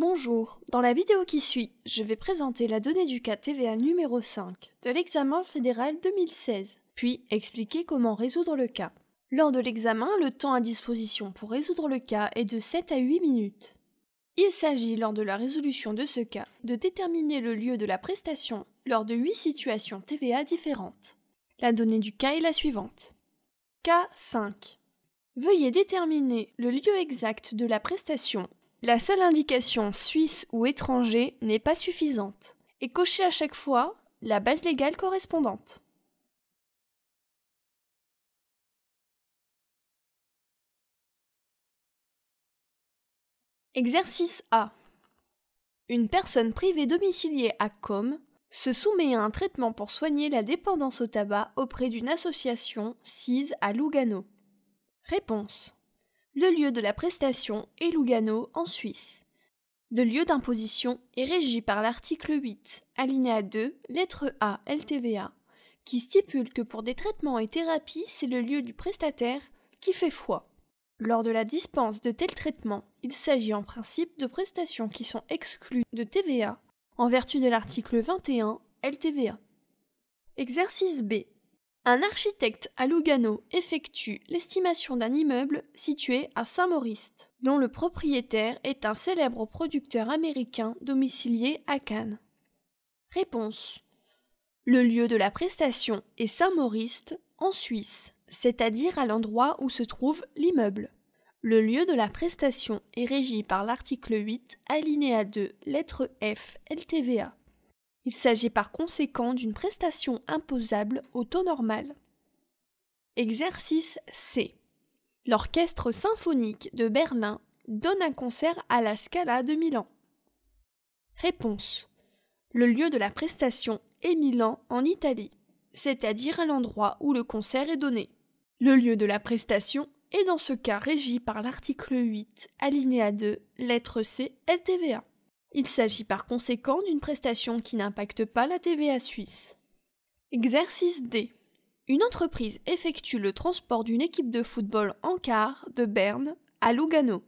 Bonjour, dans la vidéo qui suit, je vais présenter la donnée du cas TVA numéro 5 de l'examen fédéral 2016, puis expliquer comment résoudre le cas. Lors de l'examen, le temps à disposition pour résoudre le cas est de 7 à 8 minutes. Il s'agit, lors de la résolution de ce cas, de déterminer le lieu de la prestation lors de 8 situations TVA différentes. La donnée du cas est la suivante. Cas 5. Veuillez déterminer le lieu exact de la prestation la seule indication suisse ou étranger n'est pas suffisante et cochez à chaque fois la base légale correspondante. Exercice A. Une personne privée domiciliée à Com se soumet à un traitement pour soigner la dépendance au tabac auprès d'une association CISE à Lugano. Réponse. Le lieu de la prestation est Lugano, en Suisse. Le lieu d'imposition est régi par l'article 8, alinéa 2, lettre A, LTVA, qui stipule que pour des traitements et thérapies, c'est le lieu du prestataire qui fait foi. Lors de la dispense de tels traitements, il s'agit en principe de prestations qui sont exclues de TVA en vertu de l'article 21 LTVA. Exercice B. Un architecte à Lugano effectue l'estimation d'un immeuble situé à Saint-Maurice, dont le propriétaire est un célèbre producteur américain domicilié à Cannes. Réponse. Le lieu de la prestation est Saint-Maurice, en Suisse, c'est-à-dire à, à l'endroit où se trouve l'immeuble. Le lieu de la prestation est régi par l'article 8, alinéa 2, lettre F, LTVA. Il s'agit par conséquent d'une prestation imposable au taux normal. Exercice C. L'Orchestre symphonique de Berlin donne un concert à la Scala de Milan. Réponse. Le lieu de la prestation est Milan en Italie, c'est-à-dire à, l'endroit où le concert est donné. Le lieu de la prestation est dans ce cas régi par l'article 8, alinéa 2, lettre C, LTVA. Il s'agit par conséquent d'une prestation qui n'impacte pas la TVA suisse. Exercice D. Une entreprise effectue le transport d'une équipe de football en car de Berne à Lugano.